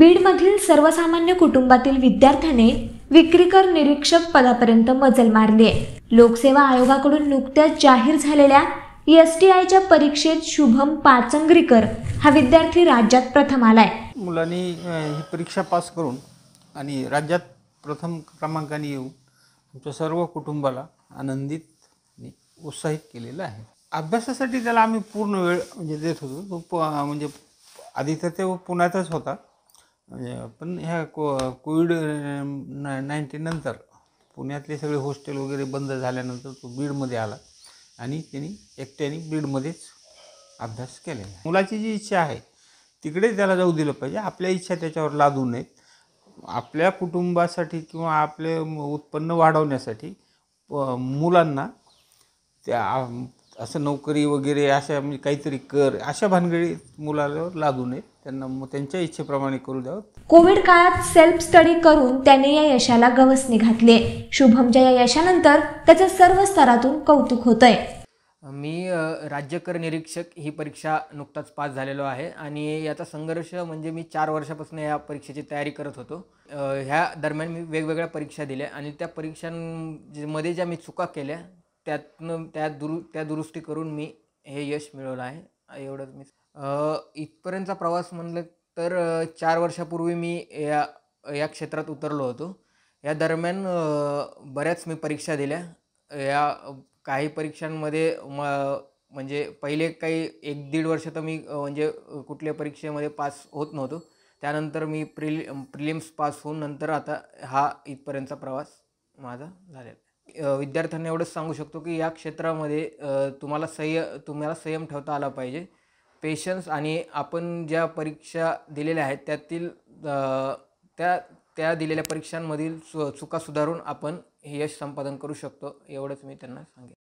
बीडमधील सर्वसामान्य कुटुंबातील विद्यार्थ्याने विक्रीकर निरीक्षक पदापर्यंत मजल मारली आहे लोकसेवा आयोगाकडून नुकत्याच जाहीर झालेल्या एस टी आयच्या परीक्षेत शुभम पाचंग्रीकर हा विद्यार्थी राज्यात प्रथम आलाय मुलांनी ही परीक्षा पास करून आणि राज्यात प्रथम क्रमांकाने येऊन आमच्या सर्व कुटुंबाला आनंदित आणि उत्साहित केलेलं आहे अभ्यासासाठी त्याला आम्ही पूर्ण वेळ म्हणजे देत होतो तो म्हणजे आधी तर ते पुण्यातच होता म्हणजे पण ह्या को कोविड नंतर पुण्यातले सगळे हॉस्टेल वगैरे बंद झाल्यानंतर तो बीडमध्ये आला आणि त्यांनी एकट्याने बीडमध्येच अभ्यास केले मुलाची जी इच्छा आहे तिकडे त्याला जाऊ दिलं पाहिजे आपल्या इच्छा त्याच्यावर लादू नयेत आपल्या कुटुंबासाठी किंवा आपले उत्पन्न वाढवण्यासाठी मुलांना त्या असं नोकरी वगैरे अशा म्हणजे काहीतरी कर अशा भानगडी मुलाला लागू नये त्यांना त्यांच्या इच्छेप्रमाणे करू द्यावं कोविड काळात सेल्फ स्टडी करून त्याने या यशाला गवसणी घातले शुभमच्या या यशानंतर त्याच्या सर्व स्तरातून कौतुक आहे मी राज्य कर निरीक्षक ही परीक्षा नुकताच पास झालेलो आहे आणि याचा संघर्ष म्हणजे मी चार वर्षापासून या परीक्षेची तयारी करत होतो ह्या दरम्यान मी वेगवेगळ्या परीक्षा दिल्या आणि त्या परीक्षांमध्ये ज्या मी चुका केल्या त्यातनं त्या दुरु त्या दुरुस्ती करून मी हे यश मिळवलं आहे एवढंच मी इथपर्यंतचा प्रवास म्हणलं तर चार वर्षापूर्वी मी या या क्षेत्रात उतरलो होतो या दरम्यान बऱ्याच मी परीक्षा दिल्या या काही परीक्षांमध्ये म म्हणजे पहिले काही एक दीड वर्ष तर मी म्हणजे कुठल्या परीक्षेमध्ये पास होत नव्हतो त्यानंतर मी प्रिलि प्रिलिम्स पास होऊन नंतर आता हा इथपर्यंतचा प्रवास माझा झालेला विद्यार्थ्यांना एवढंच सांगू शकतो की या क्षेत्रामध्ये तुम्हाला संय तुम्हाला संयम ठेवता आला पाहिजे पेशन्स आणि आपण ज्या परीक्षा दिलेल्या आहेत त्यातील त्या त्या दिलेल्या परीक्षांमधील चु चुका सुधारून आपण हे यश संपादन करू शकतो एवढंच मी त्यांना सांगेन